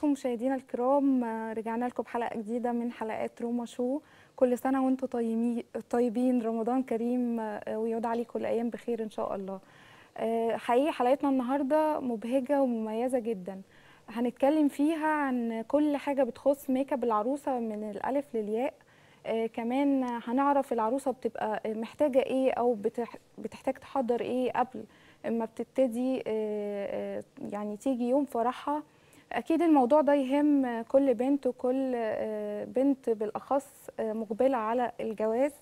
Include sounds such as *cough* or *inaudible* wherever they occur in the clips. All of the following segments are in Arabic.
لكم مشاهدينا الكرام رجعنا لكم بحلقه جديده من حلقات روما شو كل سنه وانتم طيبين طيبين رمضان كريم آه، ويعود عليكم الايام بخير ان شاء الله آه، حقيقي حلقتنا النهارده مبهجه ومميزه جدا هنتكلم فيها عن كل حاجه بتخص ميك اب العروسه من الالف للياء آه، كمان هنعرف العروسه بتبقى محتاجه ايه او بتحتاج تحضر ايه قبل ما بتبتدي يعني تيجي يوم فرحها اكيد الموضوع ده يهم كل بنت وكل آه، بنت بالاخص آه، مقبله على الجواز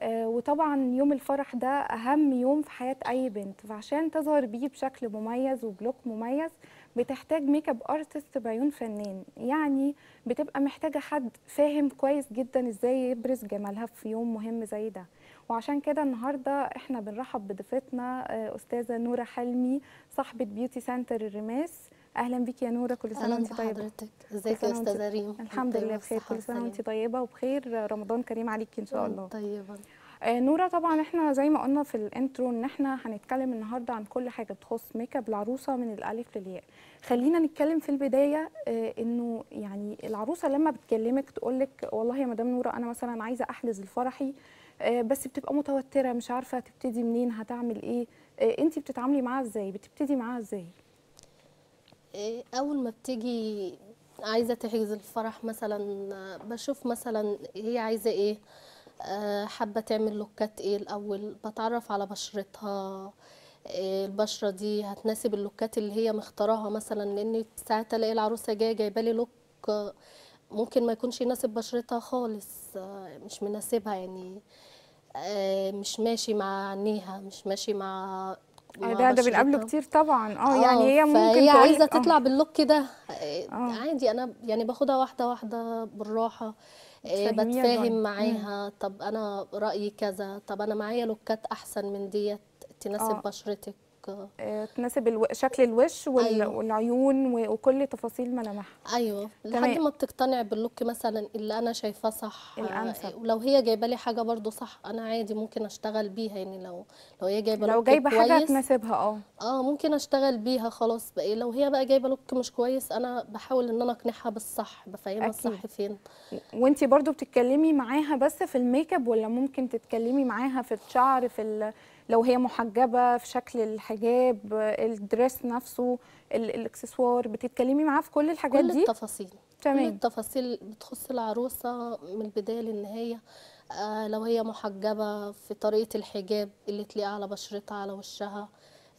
آه، وطبعا يوم الفرح ده اهم يوم في حياه اي بنت فعشان تظهر بيه بشكل مميز وبلوك مميز بتحتاج ميك اب ارتست بعيون فنان يعني بتبقى محتاجه حد فاهم كويس جدا ازاي يبرز جمالها في يوم مهم زي ده وعشان كده النهارده احنا بنرحب بضيفتنا استاذه نوره حلمي صاحبه بيوتي سنتر الرماس اهلا بك يا نوره كل سنه وانت طيبه حضرتك ازيك يا استاذه ريم الحمد لله بخير كل سنه وانت طيبه وبخير رمضان كريم عليكي ان شاء الله طيبه آه نوره طبعا احنا زي ما قلنا في الانترو ان احنا هنتكلم النهارده عن كل حاجه بتخص ميك اب العروسه من الالف للياء خلينا نتكلم في البدايه آه انه يعني العروسه لما بتكلمك تقول لك والله يا مدام نوره انا مثلا عايزه احجز لفرحي آه بس بتبقى متوتره مش عارفه تبتدي منين هتعمل ايه آه، انت بتتعاملي معاها ازاي بتبتدي معاها ازاي إيه، اول ما بتيجي عايزه تحجز الفرح مثلا بشوف مثلا هي عايزه ايه آه، حابه تعمل لوكات ايه الاول بتعرف على بشرتها إيه البشره دي هتناسب اللوكات اللي هي مختاراها مثلا لان ساعات الاقي العروسه جايه جايبه لي لوك ممكن ما يكونش يناسب بشرتها خالص آه، مش مناسبها يعني آه، مش ماشي مع عينيها مش ماشي مع ده ده بنقابله كتير طبعا اه, آه، يعني هي ممكن هي عايزه آه. تطلع باللوك ده آه، عادي انا يعني باخدها واحده واحده بالراحه بتفاهم معاها طب انا رايي كذا طب انا معايا لوكات احسن من ديت تناسب بشرتك آه، تناسب الو... شكل الوش وال... أيوة. والعيون وكل تفاصيل ملامحها ايوه لحد تمام. ما بتقتنع باللوك مثلا اللي انا شايفاه صح آه، الانسب ولو هي جايبه لي حاجه برده صح انا عادي ممكن اشتغل بيها يعني لو لو هي جايبه لو جايبه حاجه تناسبها اه اه ممكن اشتغل بيها خلاص بقى لو هي بقى جايبه لوك مش كويس انا بحاول ان انا اقنعها بالصح بفهمها الصح فين وانت برضو بتتكلمي معاها بس في الميك اب ولا ممكن تتكلمي معاها في الشعر في ال... لو هي محجبه في شكل الحجاب الدريس نفسه الاكسسوار بتتكلمي معاه في كل الحاجات كل دي التفاصيل تمام كل التفاصيل بتخص العروسه من البدايه للنهايه آه لو هي محجبه في طريقه الحجاب اللي تليق على بشرتها على وشها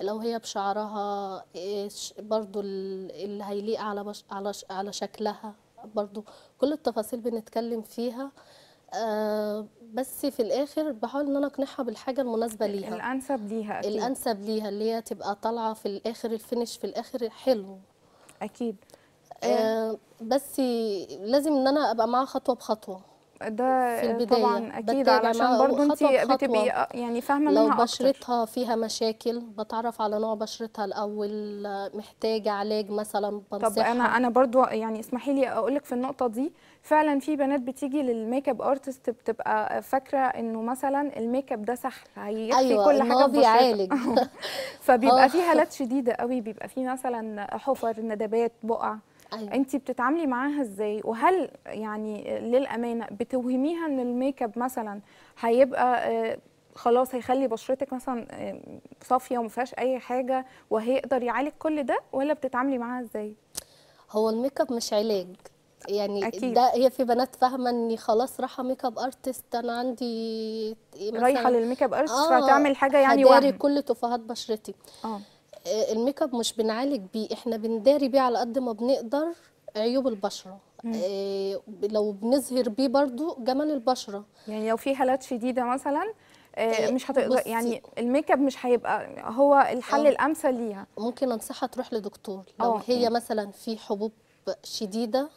لو هي بشعرها آه، برضو اللي هيليق على بش على على شكلها برضو كل التفاصيل بنتكلم فيها آه آه بس في الاخر بحاول ان انا اقنعها بالحاجه المناسبه ليها الانسب ليها أكيد. الانسب ليها اللي هي تبقى طالعه في الاخر الفينش في الاخر حلو اكيد آه بس لازم ان انا ابقى معاها خطوه بخطوه ده في البداية. طبعا اكيد علشان برضو انت بتبقي يعني فاهمه لو بشرتها أكتر. فيها مشاكل بتعرف على نوع بشرتها الاول محتاجه علاج مثلا بنصحها طب انا انا برضو يعني اسمحي لي اقول لك في النقطه دي فعلا في بنات بتيجي للميك اب ارتست بتبقى فاكره انه مثلا الميك اب ده سحر هيخفي أيوة كل حاجه في بيعالج *laughs* فبيبقى *laughs* آه. في حالات شديده قوي بيبقى في مثلا حفر ندبات بقع أيوة. انت بتتعاملي معاها ازاي وهل يعني للامانه بتوهميها ان الميك اب مثلا هيبقى آه، خلاص هيخلي بشرتك مثلا آه، صافيه وما فيهاش اي حاجه وهيقدر يعالج كل ده ولا بتتعاملي معاها ازاي هو الميك اب مش علاج يعني أكيد. ده هي في بنات فاهمه اني خلاص رايحه ميك اب ارتست انا عندي رايحه للميك اب ارتست آه فتعمل حاجه يعني هداري كل تفاهات بشرتي اه آه، الميك اب مش بنعالج بيه احنا بنداري بيه على قد ما بنقدر عيوب البشره إيه لو بنظهر بيه برضو جمال البشره يعني لو في هالات شديده مثلا إيه مش هتقدر يعني الميك اب مش هيبقى هو الحل آه. الامثل ليها ممكن انصحها تروح لدكتور لو هي مثلا في حبوب شديده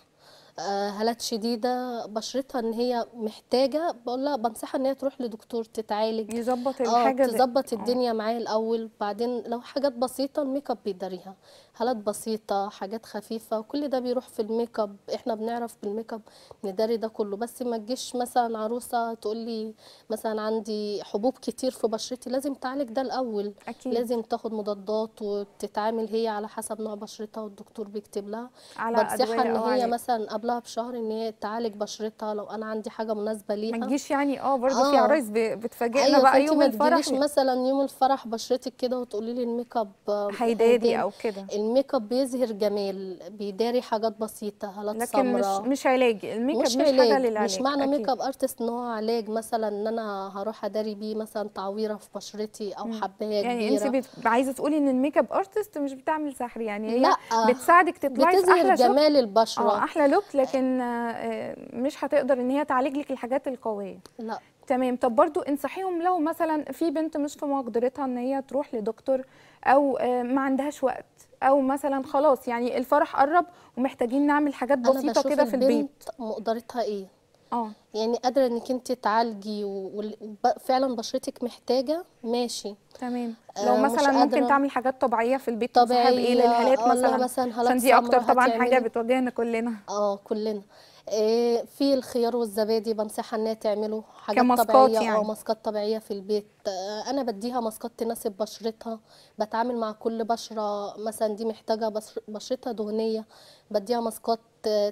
هالات آه، شديده بشرتها ان هي محتاجه بقول لها بنصحها ان هي تروح لدكتور تتعالج يظبط آه، الحاجه تظبط آه. الدنيا معايا الاول بعدين لو حاجات بسيطه الميك اب بيداريها حالات بسيطه حاجات خفيفه وكل ده بيروح في الميك اب احنا بنعرف بالميك اب نداري ده كله بس ما تجيش مثلا عروسه تقول لي مثلا عندي حبوب كتير في بشرتي لازم تعالج ده الاول أكيد. لازم تاخد مضادات وتتعامل هي على حسب نوع بشرتها والدكتور بيكتب لها على بنصحها ان هي عليك. مثلا قبلها بشهر ان هي تعالج بشرتها لو انا عندي حاجه مناسبه ليها ما تجيش يعني اه برضه آه. في عرايس بتفاجئنا أيوة بقى يوم الفرح ما تجيش مثلا يوم الفرح بشرتك كده وتقولي لي الميك اب هيدادي او كده الميك اب بيظهر جمال بيداري حاجات بسيطه هالات سمراء لكن مش مش علاج الميك اب مش, مش علاج. حاجه للعلاج مش معنى ميك اب ارتست ان هو علاج مثلا ان انا هروح اداري بيه مثلا تعويره في بشرتي او حبايه يعني كبيره يعني انت عايزه تقولي ان الميك اب ارتست مش بتعمل سحر يعني هي لا بتساعدك تطلعي بتظهر جمال البشره اه احلى لوك لكن آه، مش هتقدر ان هي تعالج لك الحاجات القويه لا تمام طب برضو انصحيهم لو مثلا في بنت مش في مقدرتها ان هي تروح لدكتور او آه، ما عندهاش وقت او مثلا خلاص يعني الفرح قرب ومحتاجين نعمل حاجات بسيطه كده في البيت مقدرتها ايه اه يعني قادره انك انت تعالجي وفعلا بشرتك محتاجه ماشي تمام آه، لو آه مثلا ممكن تعمل حاجات طبيعيه في البيت طبيعيه ايه للهالات آه مثلا مثلا عشان دي اكتر طبعا حاجه بتواجهنا كلنا اه كلنا آه في الخيار والزبادي بنصحها انها تعمله حاجات طبيعيه آه، يعني. او ماسكات طبيعيه في البيت انا بديها ماسكات تناسب بشرتها بتعامل مع كل بشره مثلا دي محتاجه بشرتها دهنيه بديها ماسكات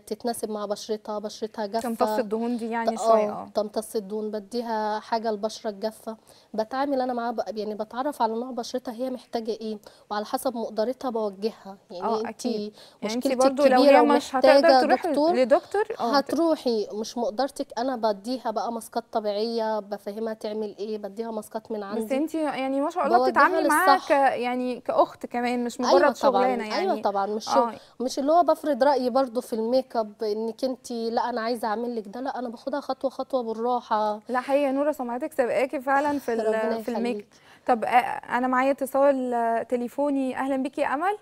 تتناسب مع بشرتها بشرتها جافه تمتص الدهون دي يعني آه، شويه اه تمتص الدهون بديها حاجه البشره الجافه بتعامل انا معاها يعني بتعرف على نوع بشرتها هي محتاجه ايه وعلى حسب مقدرتها بوجهها يعني, آه، يعني انت مشكلتك يعني برضو كبيره لو هي مش هتقدر تروحي دكتور لدكتور آه، هتروحي مش مقدرتك انا بديها بقى ماسكات طبيعيه بفهمها تعمل ايه بديها ماسكات فقط من عندي بس انت يعني ما شاء الله بتتعاملي معاها ك يعني كاخت كمان مش أيوة مجرد أيوة شغلانه يعني ايوه طبعا مش آه. مش اللي هو بفرض رايي برضو في الميك اب انك انت لا انا عايزه اعمل لك ده لا انا باخدها خطوه خطوه بالراحه لا حقيقه نوره سمعتك سابقاكي فعلا في في الميك طب آه، انا معايا اتصال آه، تليفوني اهلا بيكي يا امل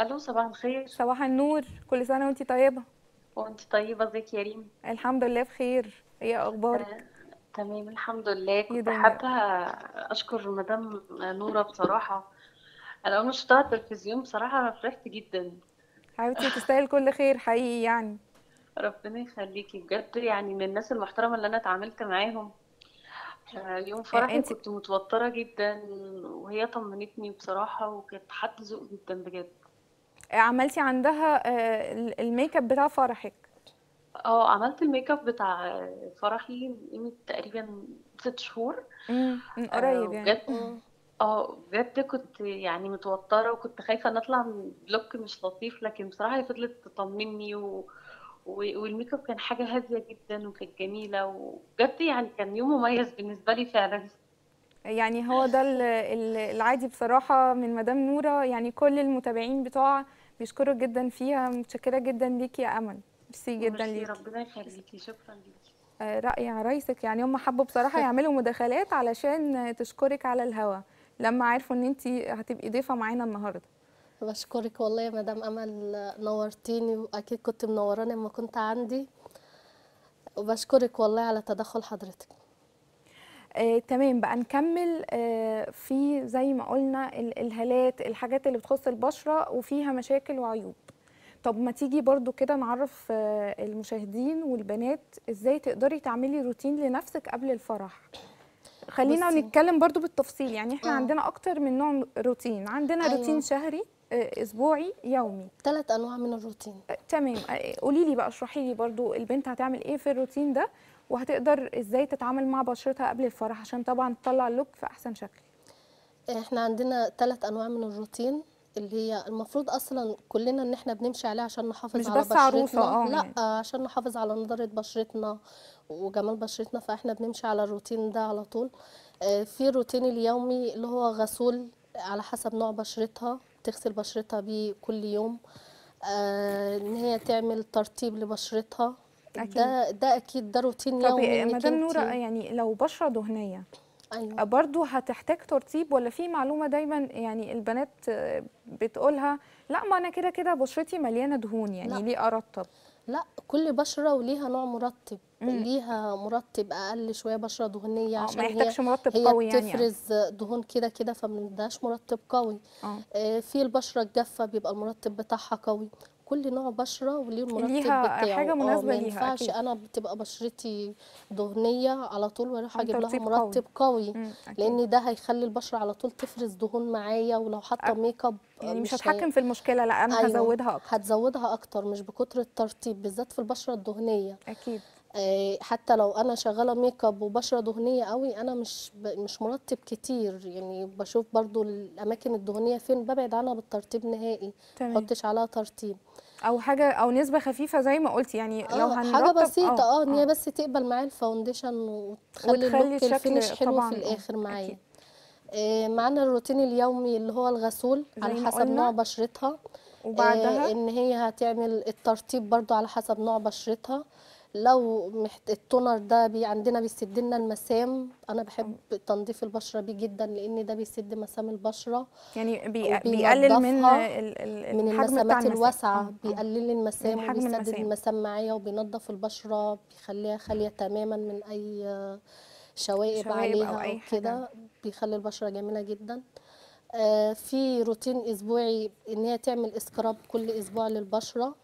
الو صباح الخير صباح النور كل سنه وانت طيبه وانت طيبه ازيك يا ريم الحمد لله بخير ايه اخبارك تمام الحمد لله كنت حابة أشكر مدام نورة بصراحة أنا أول ما شفتها على التلفزيون بصراحة أنا فرحت جدا حبيبتي تستاهل كل خير حقيقي يعني ربنا يخليكي بجد يعني من الناس المحترمة اللي أنا اتعاملت معاهم آه، يوم آه، فرحي انت كنت متوترة جدا وهي طمنتني بصراحة وكانت حد ذوق جدا بجد عملتي عندها آه، الميك اب بتاع فرحك اه عملت الميك اب بتاع فرحي من تقريبا ست شهور من آه، قريب يعني اه بجد كنت يعني متوتره وكنت خايفه ان اطلع بلوك مش لطيف لكن بصراحه هي فضلت تطمني و... و... والميك اب كان حاجه هاديه جدا وكانت جميله وبجد يعني كان يوم مميز بالنسبه لي فعلا يعني هو ده العادي بصراحه من مدام نوره يعني كل المتابعين بتوع بيشكروا جدا فيها متشكره جدا ليكي يا امل ميرسي جدا ليكي ربنا يخليكي شكرا ليكي آه، رأي عرايسك يعني هم حبوا بصراحة يعملوا مداخلات علشان تشكرك على الهوا لما عرفوا ان انت هتبقي ضيفة معانا النهاردة بشكرك والله يا مدام امل نورتيني واكيد كنت منوراني لما كنت عندي وبشكرك والله على تدخل حضرتك آه، تمام بقى نكمل آه، في زي ما قلنا الهالات الحاجات اللي بتخص البشره وفيها مشاكل وعيوب طب ما تيجي برضو كده نعرف آه، المشاهدين والبنات ازاي تقدري تعملي روتين لنفسك قبل الفرح خلينا بصي. نتكلم برضو بالتفصيل يعني احنا أوه. عندنا اكتر من نوع روتين عندنا أيوه. روتين شهري آه، اسبوعي يومي ثلاث انواع من الروتين آه، تمام قولي لي بقى اشرحي لي برضو البنت هتعمل ايه في الروتين ده وهتقدر ازاي تتعامل مع بشرتها قبل الفرح عشان طبعا تطلع اللوك في احسن شكل احنا عندنا ثلاث انواع من الروتين اللي هي المفروض اصلا كلنا ان احنا بنمشي عليها عشان نحافظ مش على بس بشرتنا عروسة آه لا يعني. عشان نحافظ على نضاره بشرتنا وجمال بشرتنا فاحنا بنمشي على الروتين ده على طول آه، في الروتين اليومي اللي هو غسول على حسب نوع بشرتها تغسل بشرتها بيه كل يوم آه، ان هي تعمل ترطيب لبشرتها أكيد. ده ده اكيد ده روتين يومي طب مدام نوره يعني لو بشره دهنيه أيوة. برضو هتحتاج ترطيب ولا في معلومه دايما يعني البنات بتقولها لا ما انا كده كده بشرتي مليانه دهون يعني لا. ليه ارطب لا كل بشره وليها نوع مرطب مم. ليها مرطب اقل شويه بشره دهنيه آه، عشان ما يحتاجش مرطب هي قوي هي يعني. بتفرز يعني. دهون كده كده فما بندهاش مرطب قوي آه. آه في البشره الجافه بيبقى المرطب بتاعها قوي كل نوع بشره وليه المرطب بتاعه حاجه آه، مناسبه ليها ما ينفعش انا بتبقى بشرتي دهنيه على طول واروح اجيب لها مرطب قوي, قوي. لان ده هيخلي البشره على طول تفرز دهون معايا ولو حاطه ميك اب آه، يعني مش, هتحكم في المشكله لا انا أيوة. هزودها اكتر هتزودها اكتر مش بكتر الترطيب بالذات في البشره الدهنيه اكيد آه، حتى لو انا شغاله ميك اب وبشره دهنيه قوي انا مش ب... مش مرتب كتير يعني بشوف برضو الاماكن الدهنيه فين ببعد عنها بالترتيب نهائي ما احطش عليها ترتيب او حاجه او نسبه خفيفه زي ما قلت يعني لو آه، هنرتب حاجه بسيطه اه, آه، ان هي بس تقبل معايا الفاونديشن وتخلي اللوك الفينش حلو في الاخر معايا آه معانا الروتين اليومي اللي هو الغسول على حسب نوع بشرتها وبعدها آه ان هي هتعمل الترطيب برضو على حسب نوع بشرتها لو التونر ده بي عندنا بيسد لنا المسام انا بحب تنظيف البشره بيه جدا لان ده بيسد مسام البشره يعني بي... بيقلل من من المسامات الواسعه بيقلل المسام وبيسدد المسام معايا وبينظف البشره بيخليها خاليه تماما من اي شوائب, شوائب عليها كده بيخلي البشره جميله جدا آه في روتين اسبوعي ان هي تعمل اسكراب كل اسبوع للبشره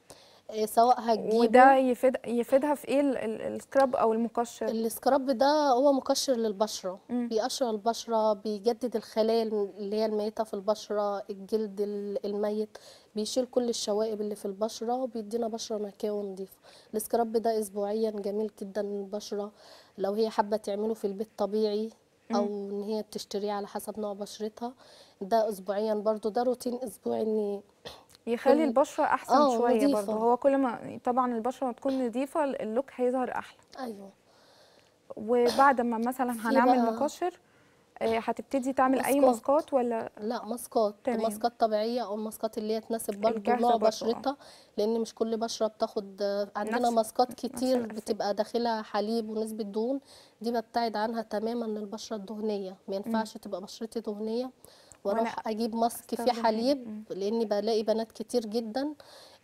آه، سواء هتجيبه وده يفيد يفيدها في ايه السكراب او المقشر السكراب ده هو مقشر للبشره مم. بيقشر البشره بيجدد الخلايا اللي هي الميته في البشره الجلد الميت بيشيل كل الشوائب اللي في البشره وبيدينا بشره نقيه ونظيفه السكراب ده اسبوعيا جميل جدا للبشره لو هي حابه تعمله في البيت طبيعي او ان هي بتشتريه على حسب نوع بشرتها ده اسبوعيا برضو ده روتين اسبوعي ان يخلي البشره احسن آه، شويه برضه هو كل ما طبعا البشره ما تكون نظيفه اللوك هيظهر احلى ايوه وبعد ما مثلا هنعمل مقشر آه، هتبتدي تعمل مسكوت. اي ماسكات ولا لا ماسكات ماسكات طبيعيه او الماسكات اللي هي تناسب برضه نوع بشرتها آه. لان مش كل بشره بتاخد عندنا ماسكات كتير بتبقى داخلها حليب ونسبه دهون دي ببتعد عنها تماما البشره الدهنيه ما ينفعش تبقى بشرتي دهنيه واروح اجيب ماسك فيه حليب لاني بلاقي بنات كتير جدا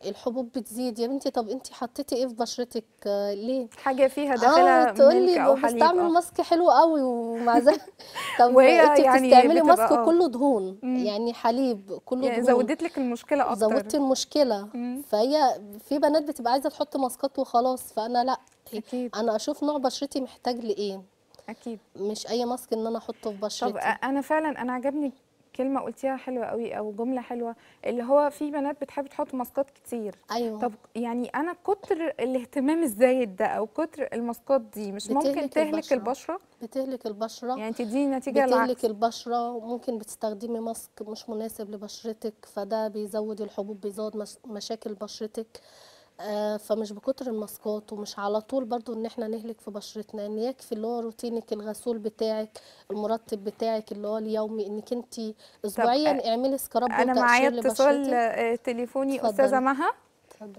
الحبوب بتزيد يا بنتي طب انت حطيتي ايه في بشرتك آه، ليه حاجه فيها داخلها آه تقول لي بستعمل آه. ماسك حلو قوي ومع ذلك *laughs* طب انت يعني بتستعملي ماسك آه. كله دهون مم. يعني حليب كله يعني دهون زودت لك المشكله اكتر زودت المشكله مم. فهي في بنات بتبقى عايزه تحط ماسكات وخلاص فانا لا أكيد. انا اشوف نوع بشرتي محتاج لايه اكيد مش اي ماسك ان انا احطه في بشرتي طب انا فعلا انا عجبني كلمه قلتيها حلوه قوي او جمله حلوه اللي هو في بنات بتحب تحط ماسكات كتير ايوه طب يعني انا كتر الاهتمام الزايد ده او كتر الماسكات دي مش ممكن تهلك البشره, البشرة؟ بتهلك البشره يعني تدي نتيجه بتهلك العكس. البشره وممكن بتستخدمي ماسك مش مناسب لبشرتك فده بيزود الحبوب بيزود مشاكل بشرتك آه، فمش بكتر الماسكات ومش على طول برضو ان احنا نهلك في بشرتنا ان يكفي اللي هو روتينك الغسول بتاعك المرتب بتاعك اللي هو اليومي انك انت اسبوعيا آه، اعملي سكراب انا معايا اتصال آه، تليفوني استاذه مها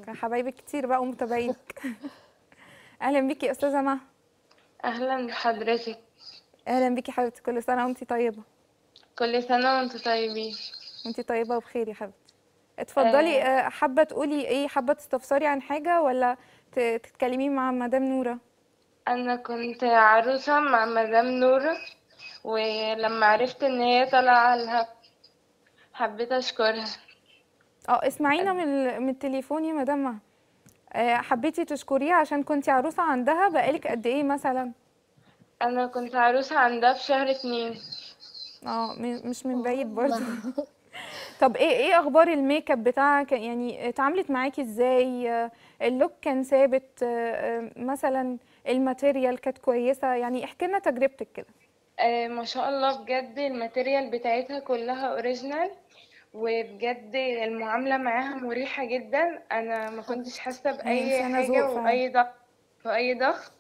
حبايبي كتير بقى ومتابعينك *laughs* اهلا بيكي يا استاذه مها اهلا بحضرتك اهلا بيكي حبيبتي كل سنه وانت طيبه كل سنه وانت طيبين انت طيبه وبخير يا حبيبتي اتفضلي آه. آه، حابه تقولي ايه حابه تستفسري عن حاجه ولا تتكلمي مع مدام نوره انا كنت عروسه مع مدام نوره ولما عرفت ان هي طالعه لها حبيت اشكرها اه اسمعينا من من التليفون يا مدام آه، حبيتي تشكريها عشان كنتي عروسه عندها بقالك قد ايه مثلا انا كنت عروسه عندها في شهر اتنين اه مش من بعيد برضه *laughs* طب ايه ايه اخبار الميك اب بتاعك يعني اتعاملت معاكي ازاي اللوك كان ثابت آه، مثلا الماتيريال كانت كويسه يعني احكي لنا تجربتك كده آه، ما شاء الله بجد الماتيريال بتاعتها كلها اوريجينال وبجد المعامله معاها مريحه جدا انا ما كنتش حاسه باي يعني حاجه واي ضغط اي آه، ضغط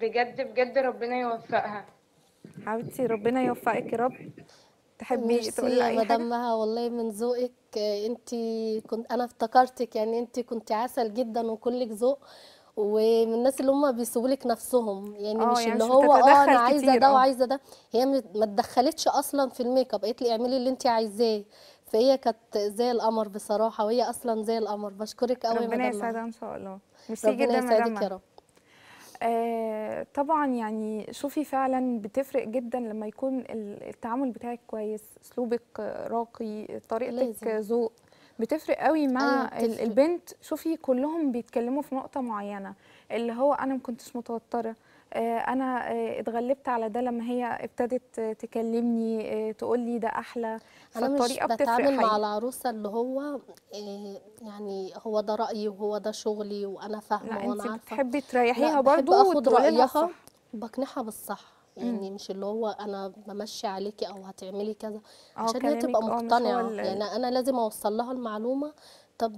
بجد بجد ربنا يوفقها حبيبتي ربنا يوفقك يا رب تحبي تقولي لها اي حاجه مدامها والله من ذوقك آه، انت كنت انا افتكرتك يعني انت كنت عسل جدا وكلك ذوق ومن الناس اللي هم بيسيبوا لك نفسهم يعني آه، مش يعني اللي هو اه انا عايزه ده آه. وعايزه ده هي ما اتدخلتش اصلا في الميك اب قالت لي اعملي اللي انت عايزاه فهي كانت زي القمر بصراحه وهي اصلا زي القمر بشكرك قوي ربنا يسعدها ان شاء الله ميرسي جدا ربنا يسعدك يا رب آه، طبعا يعني شوفي فعلا بتفرق جدا لما يكون التعامل بتاعك كويس اسلوبك راقي طريقتك ذوق بتفرق قوي مع أيوة البنت شوفي كلهم بيتكلموا في نقطه معينه اللي هو انا ما كنتش متوتره آه، انا آه، اتغلبت على ده لما هي ابتدت تكلمني آه، تقول لي ده احلى انا مش بتعامل مع العروسه اللي هو يعني هو ده رايي وهو ده شغلي وانا فاهمه وانا عارفه بتحبي تريحيها برضه اخد رايها بقنعها بالصح يعني مش اللي هو انا بمشي عليكي او هتعملي كذا عشان هي تبقى مقتنعه يعني انا لازم اوصل لها المعلومه طب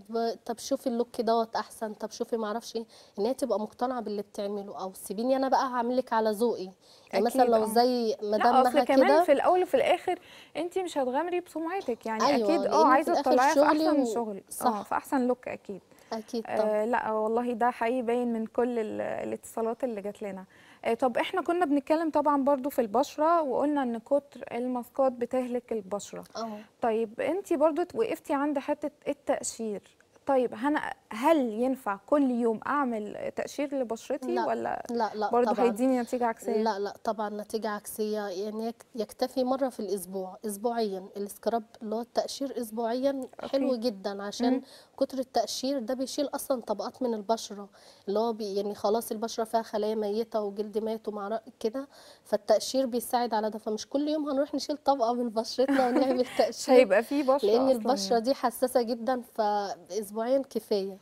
طب شوفي اللوك دوت احسن طب شوفي ما اعرفش ايه ان هي تبقى مقتنعه باللي بتعمله او سيبيني انا بقى هعمل لك على ذوقي يعني مثلا لو آه. زي مدام نهى كده كمان في الاول وفي الاخر انت مش هتغامري بسمعتك يعني أيوة اكيد اه عايزه تطلعيها في احسن و... شغل آه، صح آه في احسن لوك اكيد اكيد طبعا. آه لا والله ده حقيقي باين من كل الاتصالات اللي جات لنا آه، طب احنا كنا بنتكلم طبعا برضو في البشره وقلنا ان كتر الماسكات بتهلك البشره أوه. طيب انت برضو وقفتي عند حته التقشير طيب هنا هل ينفع كل يوم اعمل تقشير لبشرتي لا ولا لا لا طبعا. هيديني نتيجه عكسيه لا لا طبعا نتيجه عكسيه يعني يكتفي مره في الاسبوع اسبوعيا السكراب اللي هو التقشير اسبوعيا أوكي. حلو جدا عشان كتر التقشير ده بيشيل اصلا طبقات من البشره اللي هو يعني خلاص البشره فيها خلايا ميته وجلد مات ومع كده فالتقشير بيساعد على ده فمش كل يوم هنروح نشيل طبقه من بشرتنا ونعمل *laughs* تقشير هيبقى في بشره لان البشره يعني. دي حساسه جدا فاسبوعين كفايه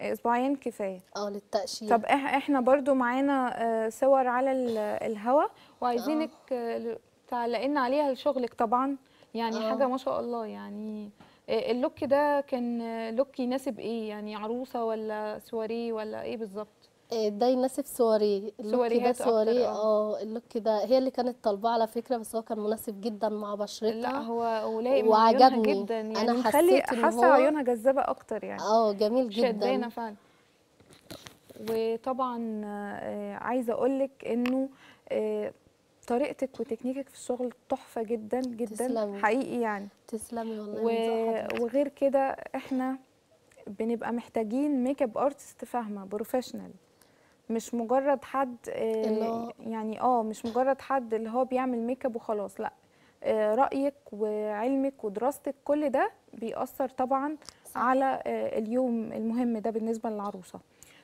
اسبوعين كفايه اه للتقشير طب احنا برضو معانا آه، صور على الهواء وعايزينك آه. آه، تعلقين عليها لشغلك طبعا يعني أوه. حاجه ما شاء الله يعني اللوك ده كان لوك يناسب ايه يعني عروسه ولا سواريه ولا ايه بالظبط آه، ده يناسب سواري اللوك ده سواري آه. اه اللوك ده هي اللي كانت طالباه على فكره بس هو كان مناسب جدا مع بشرتها لا هو ولايق وعجبني جدا يعني انا حسيت حاسه عيونها جذابه اكتر يعني اه جميل جدا شدانه فعلا وطبعا آه، عايزه اقول لك انه طريقتك وتكنيكك في الشغل تحفه جدا جدا تسلمي. حقيقي يعني تسلمي والله و... وغير كده احنا بنبقى محتاجين ميك اب ارتست فاهمه بروفيشنال مش مجرد حد آه، يعني اه مش مجرد حد اللي هو بيعمل ميك اب وخلاص لا آه، رايك وعلمك ودراستك كل ده بيأثر طبعا صح. على آه، اليوم المهم ده بالنسبه للعروسه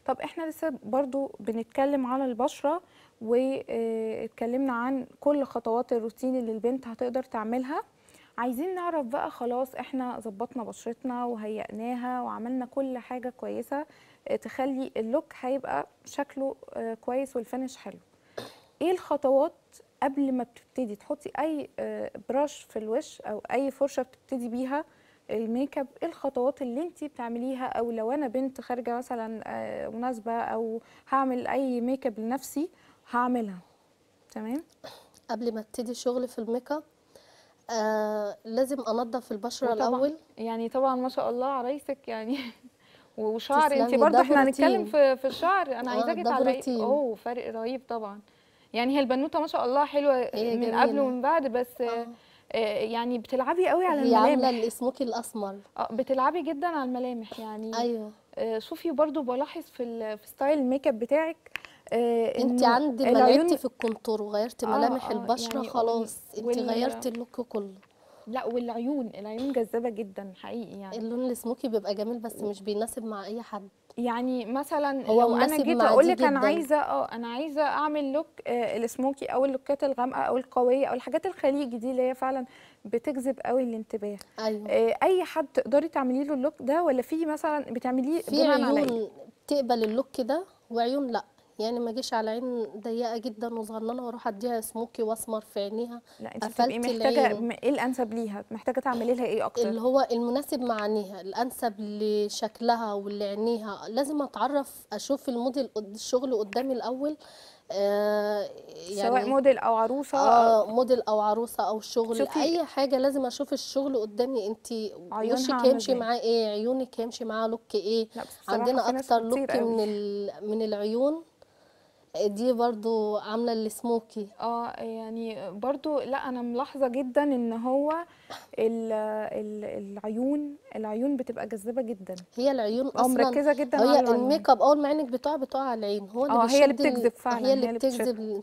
طب احنا لسه برضو بنتكلم على البشره واتكلمنا عن كل خطوات الروتين اللي البنت هتقدر تعملها عايزين نعرف بقى خلاص احنا ظبطنا بشرتنا وهيئناها وعملنا كل حاجه كويسه آه، تخلي اللوك هيبقى شكله آه، كويس والفينش حلو ايه الخطوات قبل ما بتبتدي تحطي اي براش آه، في الوش او اي فرشه بتبتدي بيها الميك اب ايه الخطوات اللي انت بتعمليها او لو انا بنت خارجه مثلا مناسبه او هعمل اي ميك اب لنفسي هعملها تمام قبل ما ابتدي شغل في الميك اب آه لازم انضف البشره الاول يعني طبعا ما شاء الله عرايسك يعني *laughs* وشعر انت برضه احنا هنتكلم في في الشعر انا آه عايزاكي تعلقي اوه فرق رهيب طبعا يعني هي البنوته ما شاء الله حلوه إيه من قبل ومن بعد بس آه. آه. يعني بتلعبي قوي على الملامح هي عامله السموكي الاسمر اه بتلعبي جدا على الملامح يعني ايوه آه، شوفي برضو بلاحظ في في ستايل الميك اب بتاعك آه، انت عند ما لعبتي في الكونتور وغيرتي آه، ملامح آه آه البشره يعني خلاص انت غيرتي اللوك كله لا والعيون العيون جذابه جدا حقيقي يعني اللون السموكي بيبقى جميل بس مش بيناسب مع اي حد يعني مثلا هو لو انا جيت اقول لك انا عايزه اه انا عايزه اعمل لوك آه السموكي او اللوكات الغامقه او القويه او الحاجات الخليجي دي اللي هي فعلا بتجذب قوي الانتباه أيوة. آه اي حد تقدري تعملي له اللوك ده ولا في مثلا بتعمليه في عيون إيه؟ تقبل اللوك ده وعيون لا يعني ما اجيش على عين ضيقه جدا وصغننه واروح اديها سموكي واسمر في عينيها لا انت بتبقي محتاجه ايه الانسب ليها محتاجه تعملي لها ايه اكتر اللي هو المناسب مع عينيها الانسب لشكلها ولعينيها لازم اتعرف اشوف الموديل الشغل قدامي الاول آه يعني سواء موديل او عروسه اه موديل او عروسه او شغل اي حاجه لازم اشوف الشغل قدامي انت وشك هيمشي معاه ايه عيونك هيمشي معاه لوك ايه عندنا اكتر لوك من من العيون دي برضو عامله السموكي اه يعني برضو لا انا ملاحظه جدا ان هو الـ الـ العيون العيون بتبقى جذابه جدا هي العيون آه، اصلا مركزه جدا هي الميك اب اول ما عينك بتقع بتقع على العين هو اللي آه، هي اللي بتجذب فعلا هي اللي بتجذب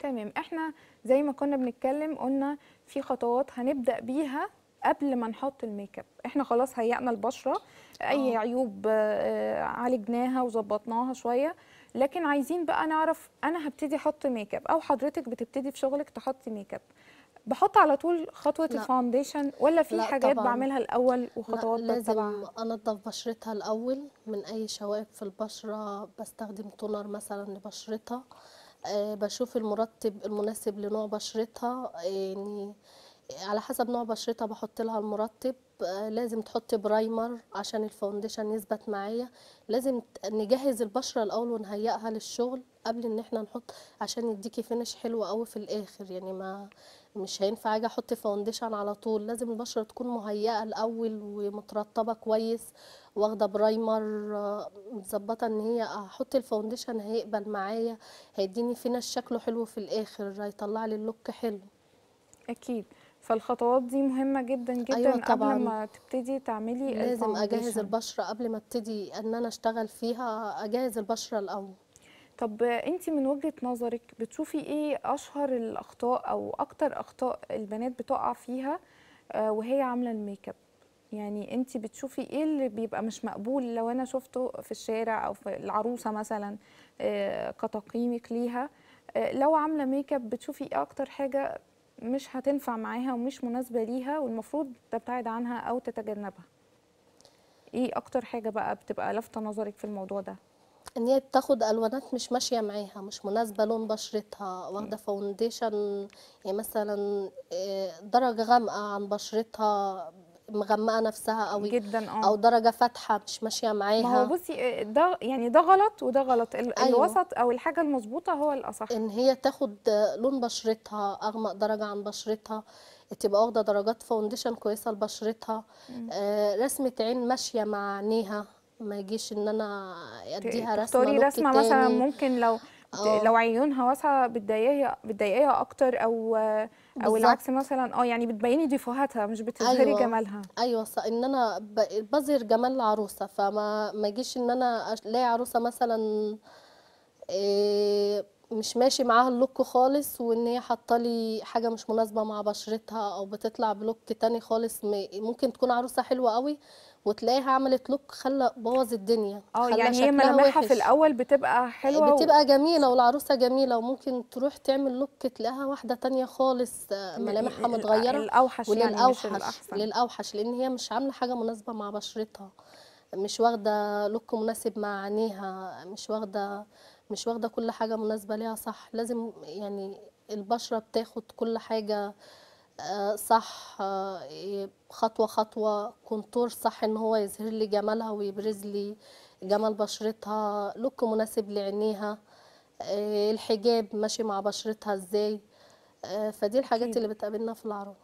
تمام احنا زي ما كنا بنتكلم قلنا في خطوات هنبدا بيها قبل ما نحط الميك اب احنا خلاص هيئنا البشره اي أوه. عيوب آه، عالجناها وظبطناها شويه لكن عايزين بقى نعرف انا هبتدي احط ميك اب او حضرتك بتبتدي في شغلك تحطي ميك اب بحط على طول خطوه لا. الفاونديشن ولا في حاجات طبعاً. بعملها الاول وخطوات لازم انضف بشرتها الاول من اي شوائب في البشره بستخدم تونر مثلا لبشرتها أه بشوف المرطب المناسب لنوع بشرتها يعني على حسب نوع بشرتها بحط لها المرطب لازم تحط برايمر عشان الفونديشن يثبت معايا لازم نجهز البشره الاول ونهيئها للشغل قبل ان احنا نحط عشان يديكي فينش حلو قوي في الاخر يعني ما مش هينفع اجي احط فونديشن على طول لازم البشره تكون مهيئه الاول ومترطبه كويس واخده برايمر مظبطه ان هي احط الفونديشن هيقبل معايا هيديني فينش شكله حلو في الاخر هيطلع لي اللوك حلو اكيد فالخطوات دي مهمه جدا جدا أيوة طبعاً. قبل ما تبتدي تعملي لازم اجهز البشره قبل ما ابتدي ان انا اشتغل فيها اجهز البشره الاول طب انت من وجهه نظرك بتشوفي ايه اشهر الاخطاء او اكتر اخطاء البنات بتقع فيها آه، وهي عامله الميك اب يعني انت بتشوفي ايه اللي بيبقى مش مقبول لو انا شفته في الشارع او في العروسه مثلا آه، كتقييمك ليها آه، لو عامله ميك اب بتشوفي ايه اكتر حاجه مش هتنفع معاها ومش مناسبه ليها والمفروض تبتعد عنها او تتجنبها ايه اكتر حاجه بقى بتبقى لافته نظرك في الموضوع ده ان هي بتاخد الوانات مش ماشيه معاها مش مناسبه لون بشرتها واخده فاونديشن يعني مثلا آه، درجه غامقه عن بشرتها مغمقه نفسها قوي جدا اه او درجه فاتحه مش ماشيه معاها ما هو بصي ده يعني ده غلط وده غلط أيوه. الوسط او الحاجه المظبوطه هو الاصح ان هي تاخد لون بشرتها اغمق درجه عن بشرتها تبقى واخده درجات فاونديشن كويسه لبشرتها آه رسمه عين ماشيه مع عينيها ما يجيش ان انا اديها رسمه تختاري رسمه مثلا ممكن لو آه. لو عيونها واسعه بتضايقها بتضايقها اكتر او او بالزبط. العكس مثلا اه يعني بتبيني ضيافاتها مش بتظهري أيوة. جمالها ايوه ان انا بظهر جمال العروسه فما ما يجيش ان انا الاقي عروسه مثلا إيه مش ماشي معاها اللوك خالص وان هي حاطه لي حاجه مش مناسبه مع بشرتها او بتطلع بلوك تاني خالص ممكن تكون عروسه حلوه قوي وتلاقيها عملت لوك خلى باظ الدنيا اه يعني هي ملامحها في الاول بتبقى حلوه بتبقى و... جميله والعروسه جميله وممكن تروح تعمل لوك تلاقيها واحده تانية خالص آه، ملامحها متغيره للاوحش يعني، وللاوحش يعني للاوحش لان هي مش عامله حاجه مناسبه مع بشرتها مش واخده لوك مناسب مع عينيها مش واخده مش واخده كل حاجه مناسبه ليها صح لازم يعني البشره بتاخد كل حاجه آه، صح آه، إيه، خطوة خطوة كونتور صح ان هو يظهر لي جمالها ويبرز لي جمال بشرتها لوك مناسب لعينيها آه، الحجاب ماشي مع بشرتها ازاي فدي الحاجات أكيد. اللي بتقابلنا في العروض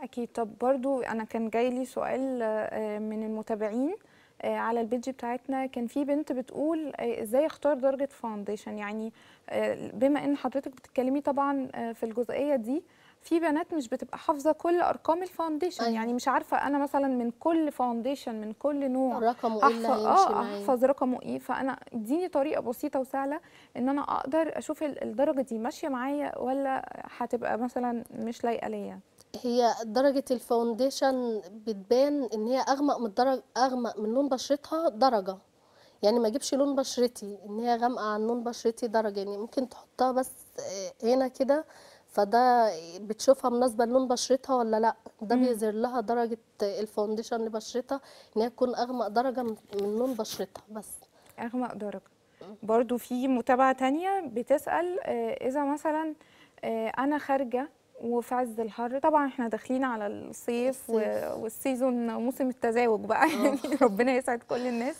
اكيد طب برضو انا كان جاي لي سؤال من المتابعين على البيج بتاعتنا كان في بنت بتقول ازاي اختار درجه فاونديشن يعني بما ان حضرتك بتتكلمي طبعا في الجزئيه دي في بنات مش بتبقى حافظه كل ارقام الفاونديشن أيوة. يعني مش عارفه انا مثلا من كل فاونديشن من كل نوع رقمه ايه اه احفظ رقمه ايه فانا اديني طريقه بسيطه وسهله ان انا اقدر اشوف الدرجه دي ماشيه معايا ولا هتبقى مثلا مش لايقه ليا هي درجة الفاونديشن بتبان ان هي اغمق من درجة اغمق من لون بشرتها درجة يعني ما اجيبش لون بشرتي ان هي غامقة عن لون بشرتي درجة يعني ممكن تحطها بس آه، هنا كده فده بتشوفها مناسبه لون بشرتها ولا لا ده بيظهر لها درجه الفاونديشن لبشرتها ان هي تكون اغمق درجه من لون بشرتها بس اغمق درجه برضو في متابعه تانية بتسال آه، اذا مثلا آه، انا خارجه وفي عز الحر طبعا احنا داخلين على الصيف, الصيف. والسيزون موسم التزاوج بقى آه. يعني *laughs* ربنا يسعد كل الناس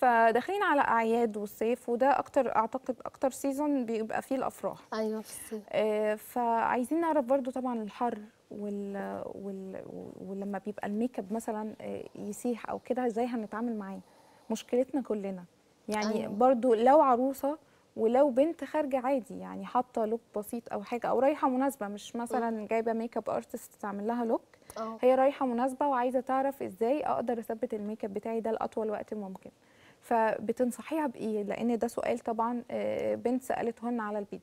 فداخلين على اعياد والصيف وده اكتر اعتقد اكتر سيزون بيبقى فيه الافراح ايوه في الصيف آه فعايزين نعرف برضو طبعا الحر وال... وال... ولما بيبقى الميك اب مثلا آه، يسيح او كده ازاي هنتعامل معاه مشكلتنا كلنا يعني أيوة. برضو لو عروسه ولو بنت خارجه عادي يعني حاطه لوك بسيط او حاجه او رايحه مناسبه مش مثلا جايبه ميك اب ارتست تعمل لها لوك أوه. هي رايحه مناسبه وعايزه تعرف ازاي اقدر اثبت الميك اب بتاعي ده لاطول وقت ممكن فبتنصحيها بايه لان ده سؤال طبعا آه، بنت سالتهن على البيج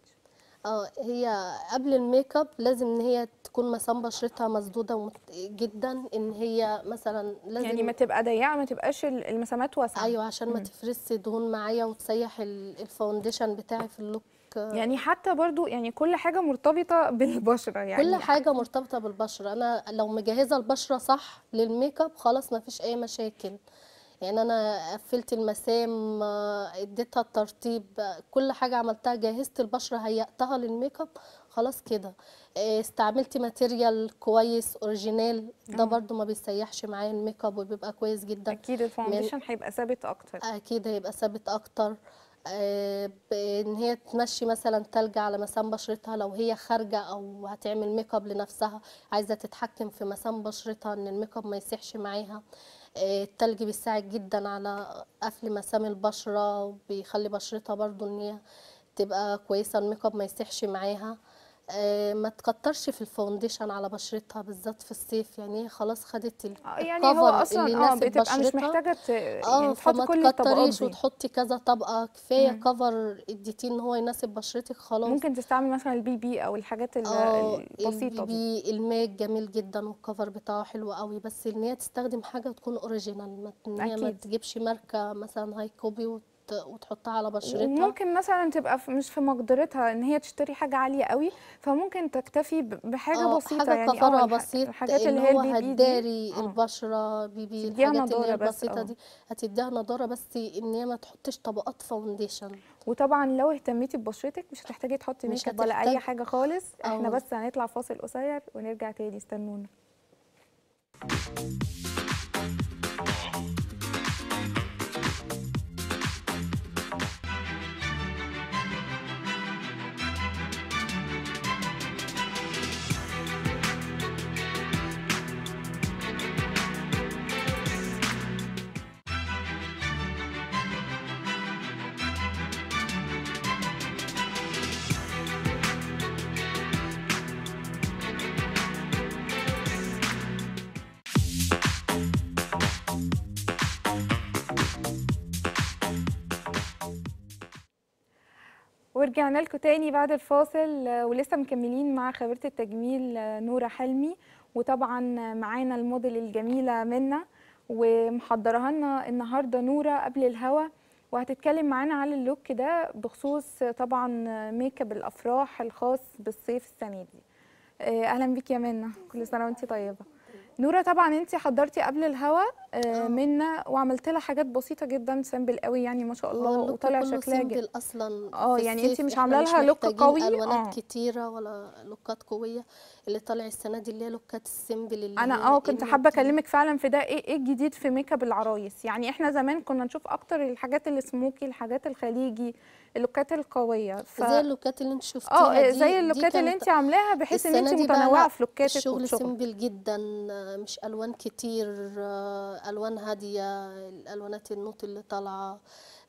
اه هي قبل الميك اب لازم ان هي تكون مسام بشرتها مسدوده جدا ان هي مثلا لازم يعني ما تبقى ضيقه ما تبقاش المسامات واسعه ايوه عشان ما تفرش دهون معايا وتسيح الفاونديشن بتاعي في اللوك يعني حتى برضو يعني كل حاجه مرتبطه بالبشره يعني كل حاجه مرتبطه بالبشره انا لو مجهزه البشره صح للميك اب خلاص ما فيش اي مشاكل يعني انا قفلت المسام اديتها الترطيب كل حاجه عملتها جهزت البشره هيأتها للميك اب خلاص كده آه، استعملت ماتيريال كويس اوريجينال ده برده ما بيسيحش معايا الميك اب وبيبقى كويس جدا اكيد الفاونديشن هيبقى ثابت اكتر اكيد هيبقى ثابت اكتر آه، ان هي تمشي مثلا تلج على مسام بشرتها لو هي خارجه او هتعمل ميك اب لنفسها عايزه تتحكم في مسام بشرتها ان الميك اب ما يسيحش معاها آه، التلج بيساعد جدا على قفل مسام البشرة وبيخلي بشرتها برضو ان هي تبقى كويسة الميك اب ما يسيحش معاها آه، ما تكترش في الفاونديشن على بشرتها بالذات في الصيف يعني خلاص خدت الكفر آه، يعني هو اصلا اللي اه بتبقى مش محتاجه اه يعني فما تكتريش وتحطي كذا طبقه كفايه مم. كفر اديتيه ان هو يناسب بشرتك خلاص ممكن تستعملي مثلا البي بي او الحاجات آه، البسيطه البي بي الماك جميل جدا والكفر بتاعه حلو قوي بس ان هي تستخدم حاجه تكون اوريجينال ما تجيبش ماركه مثلا هاي كوبي وتحطها على بشرتها ممكن مثلا تبقى مش في مقدرتها ان هي تشتري حاجه عاليه قوي فممكن تكتفي بحاجه آه، بسيطه حاجة يعني آه، كفرها بسيطه الحاجات اللي هي هتداري آه. البشره بيبي الحاجات اللي هي البسيطه دي هتديها نضاره بس ان هي ما تحطش طبقات فاونديشن وطبعا لو اهتميتي ببشرتك مش هتحتاجي تحطي ميك اب ولا اي حاجه خالص احنا بس هنطلع فاصل قصير ونرجع تاني استنونا Thank you. رجعنا لكم تاني بعد الفاصل آه، ولسه مكملين مع خبيره التجميل آه، نوره حلمي وطبعا معانا الموديل الجميله منا ومحضرها لنا النهارده نوره قبل الهوا وهتتكلم معانا على اللوك ده بخصوص طبعا ميك اب الافراح الخاص بالصيف السنه دي آه، اهلا بيك يا منا كل سنه وانت طيبه نوره طبعا انت حضرتي قبل الهوا آه، آه. منا وعملت لها حاجات بسيطه جدا سامبل قوي يعني ما شاء الله وطلع شكلها جدا اصلا اه يعني انت مش عامله لها لوك قوي الوانات آه. كتيره ولا لوكات قويه اللي طالع السنه دي اللي هي لوكات السمبل اللي انا اه كنت إيه حابه اكلمك فعلا في ده ايه ايه الجديد في ميك اب العرايس يعني احنا زمان كنا نشوف اكتر الحاجات السموكي الحاجات الخليجي اللوكات القويه ف... زي اللوكات اللي انت شفتيها اه زي اللوكات اللي انت عاملاها بحيث ان انت متنوعه في لوكاتك الشغل سمبل جدا مش الوان كتير الوان هاديه الالوانات النوت اللي طالعه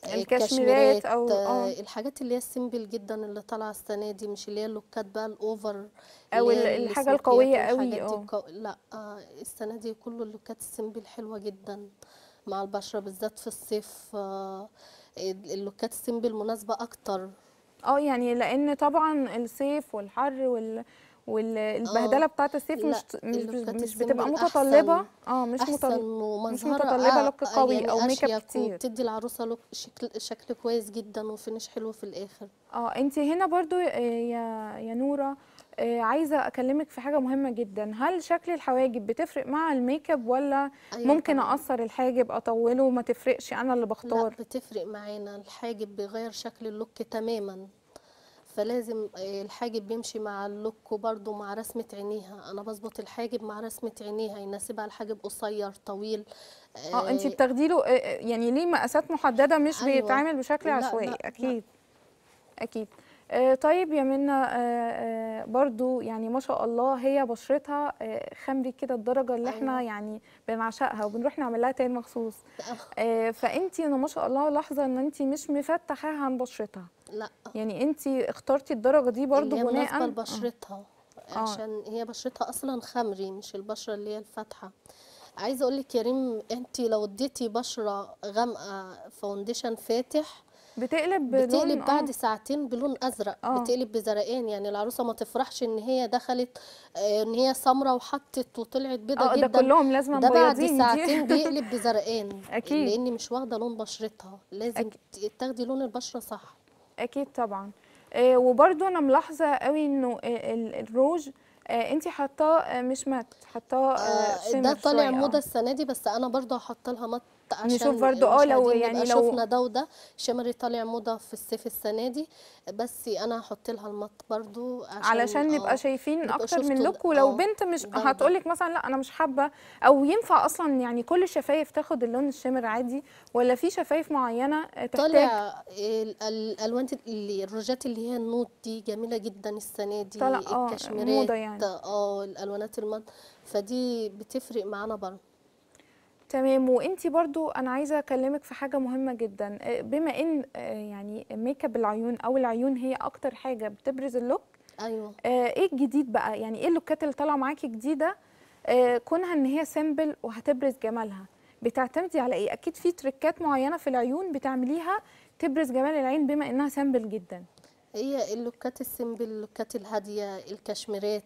آه، الكشميرات او آه،, آه الحاجات اللي هي السيمبل جدا اللي طالعه السنه دي مش اللي هي اللوكات بقى الاوفر او الحاجه القويه قوي اه كو... لا آه السنه دي كله اللوكات السيمبل حلوه جدا مع البشره بالذات في الصيف آه اللوكات السيمبل مناسبه اكتر اه يعني لان طبعا الصيف والحر وال والبهدله آه، بتاعت السيف مش مش, مش بتبقى متطلبه اه مش متطلبه مش متطلبه لوك آه، آه، يعني قوي يعني او ميك اب كتير بتدي العروسه لوك شكل شكل كويس جدا وفينش حلو في الاخر اه انت هنا برضو يا يا نوره عايزه اكلمك في حاجه مهمه جدا هل شكل الحواجب بتفرق مع الميك اب ولا أيوة ممكن طبعا. اقصر الحاجب اطوله وما تفرقش انا اللي بختار لا بتفرق معانا الحاجب بيغير شكل اللوك تماما فلازم آه، الحاجب بيمشي مع اللوك برضو مع رسمة عينيها انا بظبط الحاجب مع رسمة عينيها يناسبها الحاجب قصير طويل اه انت آه، بتاخدي له آه، يعني ليه مقاسات محدده مش أيوة. بيتعامل بشكل عشوائي اكيد لا. اكيد آه، طيب يا منى آه، آه، برضو يعني ما شاء الله هي بشرتها خمري كده الدرجه اللي احنا أيوة. يعني بنعشقها وبنروح نعمل لها تان مخصوص فانت ما شاء الله لاحظه ان انت مش مفتحاها عن بشرتها لا يعني انت اخترتي الدرجه دي برضو هي بناء لبشرتها عشان هي بشرتها اصلا خمري مش البشره اللي هي الفاتحه عايزه اقول لك يا ريم انت لو اديتي بشره غامقه فاونديشن فاتح بتقلب بتقلب بعد آه. ساعتين بلون ازرق آه. بتقلب بزرقان يعني العروسه ما تفرحش ان هي دخلت آه، ان هي سمراء وحطت وطلعت بيضه آه جدا ده كلهم لازم ده بعد ساعتين *laughs* بيقلب بزرقان اكيد لان مش واخده لون بشرتها لازم أكيد. تاخدي لون البشره صح اكيد طبعا آه وبرده انا ملاحظه قوي انه آه، الروج آه انت حطاه آه، مش مات حطاه آه ده طالع موضه السنه دي بس انا برده هحط لها مات نشوف يعني برضو اه لو يعني لو شفنا ده وده طالع موضه في الصيف السنه دي بس انا هحط لها المط برضو عشان علشان آه، نبقى شايفين اكتر من لوك ولو آه، بنت مش هتقول لك مثلا لا انا مش حابه او ينفع اصلا يعني كل الشفايف تاخد اللون الشمر عادي ولا في شفايف معينه تحتاج طالع الالوان الروجات اللي هي النوت دي جميله جدا السنه دي طالع اه يعني. اه الالوانات المط فدي بتفرق معانا برضه تمام وانت برضو انا عايزه اكلمك في حاجه مهمه جدا آه، بما ان آه، يعني ميك اب العيون او العيون هي اكتر حاجه بتبرز اللوك ايوه آه، ايه الجديد بقى يعني ايه اللوكات اللي طالعه معاكي جديده كونها ان هي سيمبل وهتبرز جمالها بتعتمدي على ايه اكيد في تريكات معينه في العيون بتعمليها تبرز جمال العين بما انها سيمبل جدا هي اللوكات السيمبل اللوكات الهاديه الكشميرات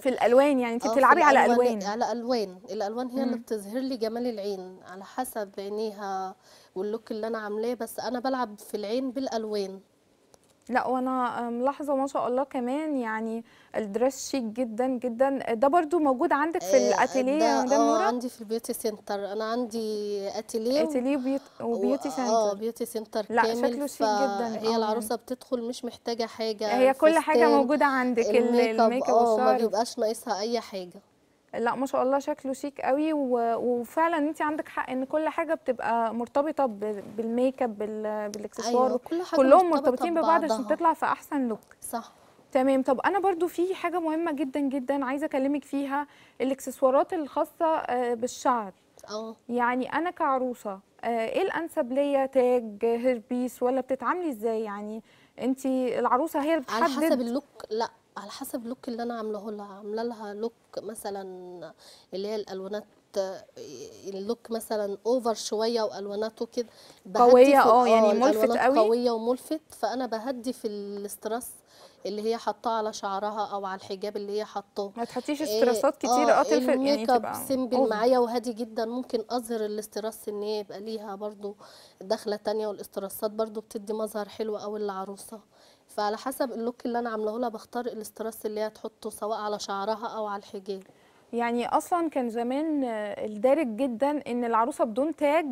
في الالوان يعني انت آه، بتلعبي على الوان على الوان الالوان هي اللي بتظهر لي جمال العين على حسب عينيها واللوك اللي انا عاملاه بس انا بلعب في العين بالالوان لا وانا ملاحظه ما شاء الله كمان يعني الدرس شيك جدا جدا ده برضو موجود عندك في آه، الاتيليه يا مدام اه عندي في البيوتي سنتر انا عندي اتيليه اتيليه وبيوتي آه، سنتر اه بيوتي سنتر لا كامل شكله شيك جدا هي آه. العروسه بتدخل مش محتاجه حاجه هي كل حاجه موجوده عندك الميك اب اه ما بيبقاش ناقصها اي حاجه لا ما شاء الله شكله شيك قوي وفعلا انت عندك حق ان كل حاجه بتبقى مرتبطه بالميك اب بالاكسسوار أيوة كل حاجة كلهم مرتبطين ببعض عشان تطلع في احسن لوك صح تمام طب انا برضو في حاجه مهمه جدا جدا عايزه اكلمك فيها الاكسسوارات الخاصه آه، بالشعر اه يعني انا كعروسه آه، ايه الانسب ليا تاج هيربيس ولا بتتعاملي ازاي يعني انت العروسه هي اللي بتحدد على حسب اللوك لا على حسب اللوك اللي انا عامله لها عامله لها لوك مثلا اللي هي الالوانات اللوك مثلا اوفر شويه والواناته كده قويه اه يعني آه، ملفت قوي قويه وملفت فانا بهدي في الاستراس اللي هي حاطاه على شعرها او على الحجاب اللي هي حاطاه ما تحطيش إيه، استراسات كتير اه, آه، تلفت تلفت يعني الميك اب يعني سيمبل معايا وهادي جدا ممكن اظهر الاستراس ان هي يبقى ليها برضو دخله تانية والاستراسات برضو بتدي مظهر حلو قوي للعروسه فعلى حسب اللوك اللي انا عاملاه لها بختار الاستراس اللي هي تحطه سواء على شعرها او على الحجاب يعني اصلا كان زمان الدارج جدا ان العروسه بدون تاج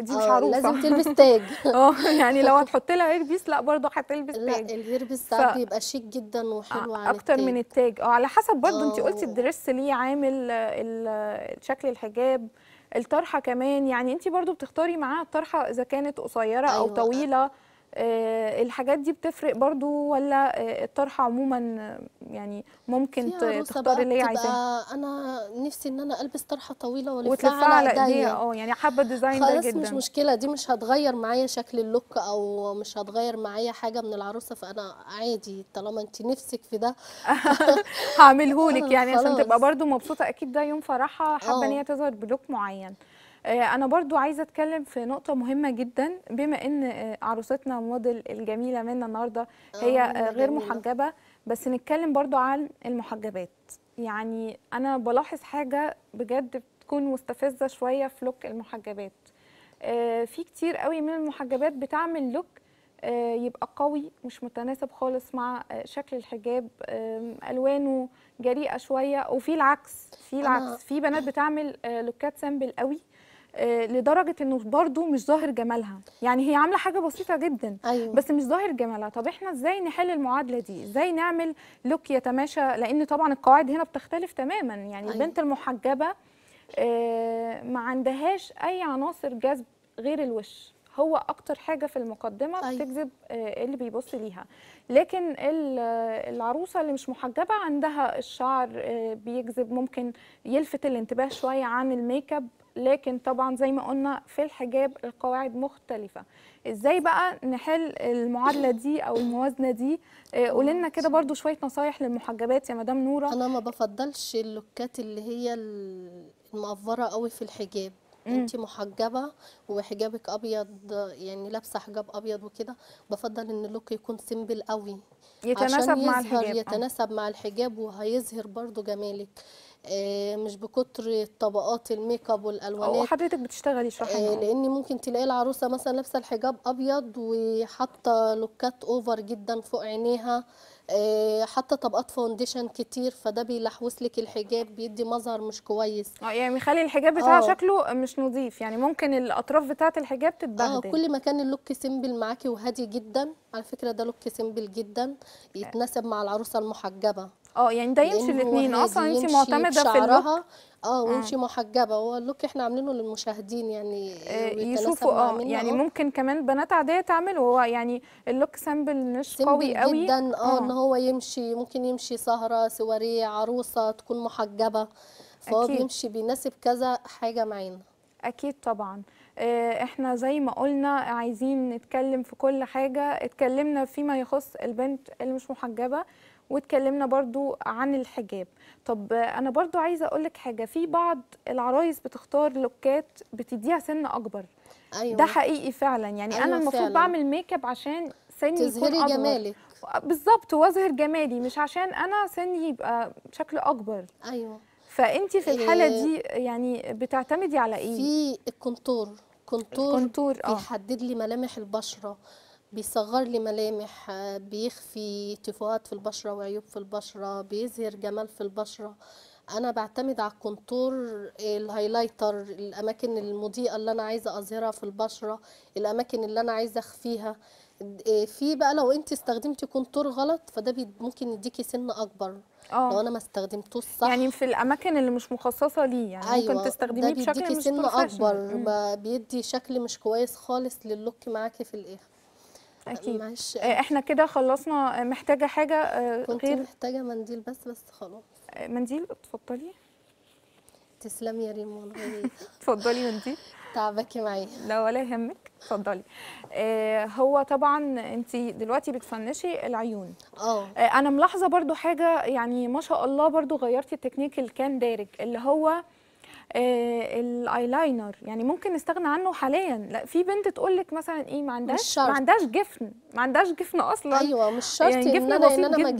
دي مش آه، عروسه لازم *laughs* تلبس تاج اه يعني لو هتحط لها هيربيس لا برضه هتلبس تاج لا الهيربيس ساعات بيبقى شيك جدا وحلو آه، عن اكتر التاج. من التاج اه على حسب برضه انت قلتي آه. الدريس ليه عامل شكل الحجاب الطرحه كمان يعني انت برضه بتختاري معاها الطرحه اذا كانت قصيره أيوة. او طويله أه. آه، الحاجات دي بتفرق برضو ولا آه، الطرحه عموما آه، يعني ممكن تختار اللي هي عايزاه انا نفسي ان انا البس طرحه طويله والفها على ايديا اه يعني حابه الديزاين ده جدا مش مشكله دي مش هتغير معايا شكل اللوك او مش هتغير معايا حاجه من العروسه فانا عادي طالما انت نفسك في ده *laughs* هعملهولك *laughs* يعني عشان تبقى برضو مبسوطه اكيد ده يوم فرحها حابه ان هي تظهر بلوك معين آه، انا برضو عايزه اتكلم في نقطه مهمه جدا بما ان آه، عروستنا موديل الجميله منا النهارده آه، هي غير محجبه بس نتكلم برضو عن المحجبات يعني انا بلاحظ حاجه بجد بتكون مستفزه شويه في لوك المحجبات في كتير قوي من المحجبات بتعمل لوك يبقى قوي مش متناسب خالص مع شكل الحجاب الوانه جريئه شويه وفي العكس في العكس في بنات بتعمل لوكات سامبل قوي آه، لدرجه انه برضو مش ظاهر جمالها يعني هي عامله حاجه بسيطه جدا أيوة. بس مش ظاهر جمالها طب احنا ازاي نحل المعادله دي ازاي نعمل لوك يتماشى لان طبعا القواعد هنا بتختلف تماما يعني أيوة. البنت المحجبه آه، ما عندهاش اي عناصر جذب غير الوش هو اكتر حاجه في المقدمه أيوة. بتجذب آه، اللي بيبص ليها لكن العروسه اللي مش محجبه عندها الشعر بيجذب ممكن يلفت الانتباه شويه عن الميك اب لكن طبعا زي ما قلنا في الحجاب القواعد مختلفة ازاي بقى نحل المعادلة دي او الموازنة دي آه، قولي لنا كده برضو شوية نصايح للمحجبات يا مدام نورة انا ما بفضلش اللوكات اللي هي المقفرة قوي في الحجاب انت محجبه وحجابك ابيض يعني لابسه حجاب ابيض وكده بفضل ان اللوك يكون سيمبل قوي يتناسب عشان مع الحجاب يتناسب مع الحجاب وهيظهر برضو جمالك آه، مش بكتر طبقات الميك اب والالوانات وحضرتك بتشتغلي اشرحي آه، لان ممكن تلاقي العروسه مثلا لابسه الحجاب ابيض وحاطه لوكات اوفر جدا فوق عينيها آه، حاطه طبقات فونديشن كتير فده بيلحوس لك الحجاب بيدي مظهر مش كويس اه يعني بيخلي الحجاب بتاعها شكله مش نظيف يعني ممكن الاطراف بتاعه الحجاب تتبهدل اه كل ما كان اللوك سيمبل معاكي وهادي جدا على فكره ده لوك سيمبل جدا يتناسب مع العروسه المحجبه اه يعني ده يمشي الاثنين اصلا انت معتمده في اللوك اه ويمشي آه. محجبه هو اللوك احنا عاملينه للمشاهدين يعني آه يشوفوا اه يعني أوه. ممكن كمان بنات عاديه تعمله هو يعني اللوك سامبل مش قوي قوي جدا اه،, اه ان هو يمشي ممكن يمشي سهره سواريه عروسه تكون محجبه فهو أكيد. بيمشي بيناسب كذا حاجه معانا اكيد طبعا آه، احنا زي ما قلنا عايزين نتكلم في كل حاجة اتكلمنا فيما يخص البنت اللي مش محجبة واتكلمنا برضو عن الحجاب طب انا برضو عايزة اقولك حاجة في بعض العرايس بتختار لوكات بتديها سن اكبر أيوة. ده حقيقي فعلا يعني أيوة انا المفروض بعمل ميك اب عشان سني يكون اكبر جمالك بالظبط واظهر جمالي مش عشان انا سني يبقى شكل اكبر ايوه فانت في الحاله آه، دي يعني بتعتمدي على ايه في الكونتور كونتور, كونتور آه. بيحدد لي ملامح البشره بيصغر لي ملامح آه، بيخفي تفوهات في البشره وعيوب في البشره بيظهر جمال في البشره انا بعتمد على الكونتور الهايلايتر الاماكن المضيئه اللي انا عايزه اظهرها في البشره الاماكن اللي انا عايزه اخفيها آه، في بقى لو انت استخدمتي كونتور غلط فده ممكن يديكي سن اكبر لو آه. انا ما استخدمتوش صح يعني في الاماكن اللي مش مخصصه ليه يعني أيوة. ممكن تستخدميه بشكل مش سن اكبر بيدي شكل مش كويس خالص للوك معاكي في الايه اكيد معش... آه، احنا كده خلصنا آه، محتاجه حاجه كنت غير محتاجه منديل بس بس خلاص منديل اتفضلي تسلمي يا ريمون *laughs* اتفضلي منديل تعبكي معايا لا ولا يهمك اتفضلي آه هو طبعا انت دلوقتي بتفنشي العيون اه. اه انا ملاحظه برضو حاجه يعني ما شاء الله برضو غيرتي التكنيك اللي كان دارج اللي هو آه الايلاينر يعني ممكن نستغنى عنه حاليا لا في بنت تقول لك مثلا ايه ما عندهاش ما عندهاش جفن ما عندهاش جفن اصلا ايوه مش شرط يعني جفن ان انا ان انا ما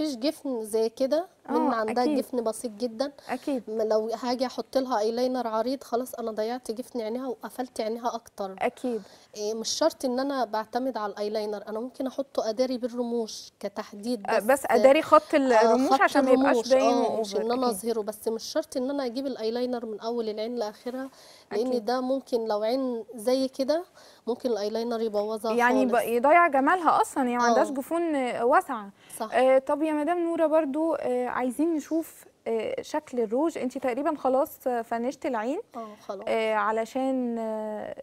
جفن زي كده من آه، عندها أكيد. جفن بسيط جدا اكيد لو هاجي احط لها ايلاينر عريض خلاص انا ضيعت جفن عينيها وقفلت عينيها اكتر اكيد إيه مش شرط ان انا بعتمد على الايلاينر انا ممكن احطه اداري بالرموش كتحديد آه، بس, بس اداري خط آه، الرموش خط عشان ما يبقاش باين مش ان انا اظهره بس مش شرط ان انا اجيب الايلاينر من اول العين لاخرها لان ده ممكن لو عين زي كده ممكن الايلاينر يبوظها يعني خالص. يضيع جمالها اصلا يعني ما عندهاش جفون واسعه صح. آه طب يا مدام نوره برضو آه عايزين نشوف آه شكل الروج انت تقريبا خلاص فنشت العين اه خلاص آه علشان اه,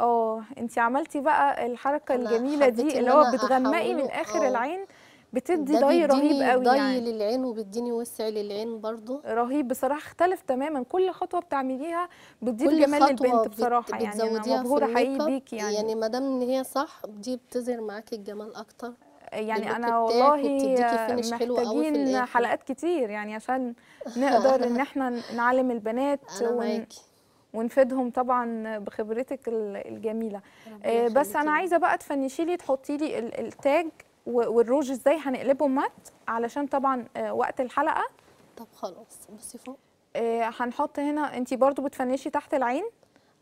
آه انت عملتي بقى الحركه الجميله دي اللي هو بتغمقي من اخر أوه. العين بتدي ضي رهيب قوي ضي يعني. للعين وبتديني وسع للعين برضو رهيب بصراحه اختلف تماما كل خطوه بتعمليها بتضيف جمال للبنت بصراحه بت... يعني انا مبهوره حقيقي بيكي يعني يعني مدام ان هي صح دي بتظهر معاكي الجمال اكتر يعني انا والله محتاجين حلقات كتير يعني عشان *laughs* نقدر ان احنا نعلم البنات ون... ونفيدهم طبعا بخبرتك الجميله آه، بس انا عايزه بقى تفنشي لي تحطي لي التاج والروج ازاي هنقلبه مات علشان طبعا آه، وقت الحلقه طب خلاص بصي فوق آه، هنحط هنا انت برضو بتفنشي تحت العين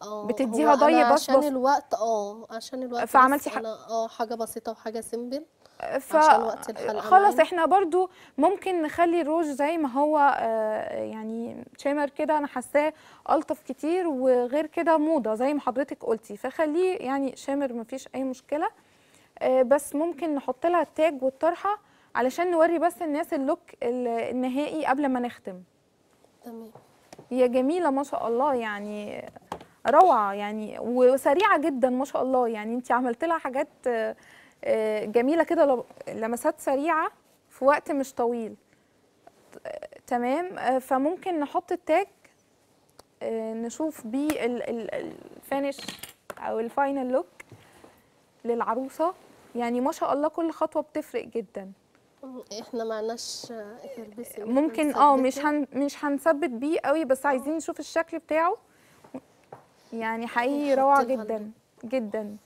اه بتديها ضي بس عشان الوقت اه عشان الوقت فعملتي حاجه اه حاجه بسيطه وحاجه سيمبل ف خلاص احنا برضو ممكن نخلي الروج زي ما هو آه، يعني شيمر كده انا حاساه الطف كتير وغير كده موضه زي ما حضرتك قلتي فخليه يعني شامر مفيش اي مشكله آه، بس ممكن نحط لها التاج والطرحه علشان نوري بس الناس اللوك النهائي قبل ما نختم تمام هي جميله ما شاء الله يعني روعه يعني وسريعه جدا ما شاء الله يعني انت عملت لها حاجات آه، آه، جميله كده لمسات سريعه في وقت مش طويل تمام آه، فممكن نحط التاج آه، نشوف بيه الفينش او الفاينل لوك للعروسه يعني ما شاء الله كل خطوه بتفرق جدا احنا معناش ممكن اه مش هن مش هنثبت بيه قوي بس عايزين نشوف الشكل بتاعه يعني حقيقي روعه جدا جدا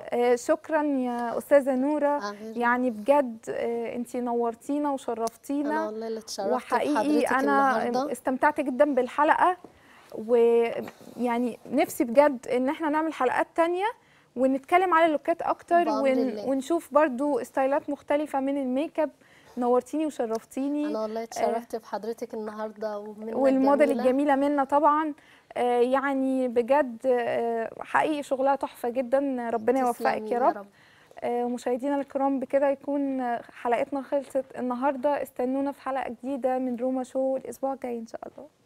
آه، شكرا يا استاذه نوره أهل. يعني بجد آه، انت نورتينا وشرفتينا أنا والله اللي وحقيقي انا النهاردة. استمتعت جدا بالحلقه ويعني نفسي بجد ان احنا نعمل حلقات تانية ونتكلم على اللوكات اكتر ون... ونشوف برضو ستايلات مختلفه من الميك اب نورتيني وشرفتيني انا والله آه، اتشرفت بحضرتك النهارده ومنة والموديل الجميلة. منا طبعا آه، يعني بجد آه، حقيقي شغلها تحفه جدا ربنا يوفقك يا رب, رب. مشاهدينا الكرام بكده يكون حلقتنا خلصت النهارده استنونا في حلقه جديده من روما شو الاسبوع الجاي ان شاء الله